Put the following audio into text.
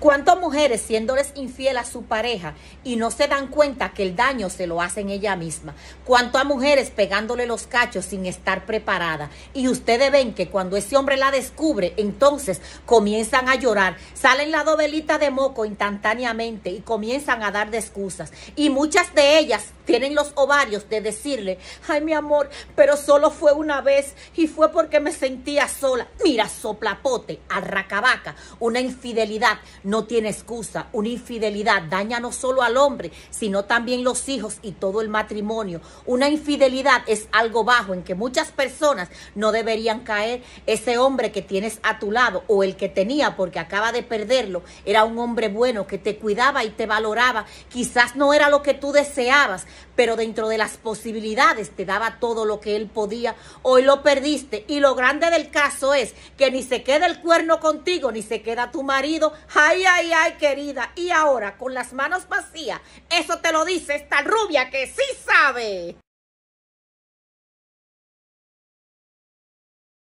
¿Cuántas mujeres siéndoles infiel a su pareja y no se dan cuenta que el daño se lo hacen ella misma? ¿Cuántas mujeres pegándole los cachos sin estar preparada? Y ustedes ven que cuando ese hombre la descubre, entonces comienzan a llorar, salen la dobelita de moco instantáneamente y comienzan a dar de excusas. Y muchas de ellas tienen los ovarios de decirle, ay mi amor, pero solo fue una vez y fue porque me sentía sola. Mira, soplapote, arracabaca, una infidelidad no tiene excusa, una infidelidad daña no solo al hombre, sino también los hijos y todo el matrimonio. Una infidelidad es algo bajo en que muchas personas no deberían caer. Ese hombre que tienes a tu lado o el que tenía porque acaba de perderlo, era un hombre bueno que te cuidaba y te valoraba. Quizás no era lo que tú deseabas, pero dentro de las posibilidades te daba todo lo que él podía. Hoy lo perdiste y lo grande del caso es que ni se queda el cuerno contigo, ni se queda tu marido. Ay, ay, ay, querida. Y ahora, con las manos vacías, eso te lo dice esta rubia que sí sabe.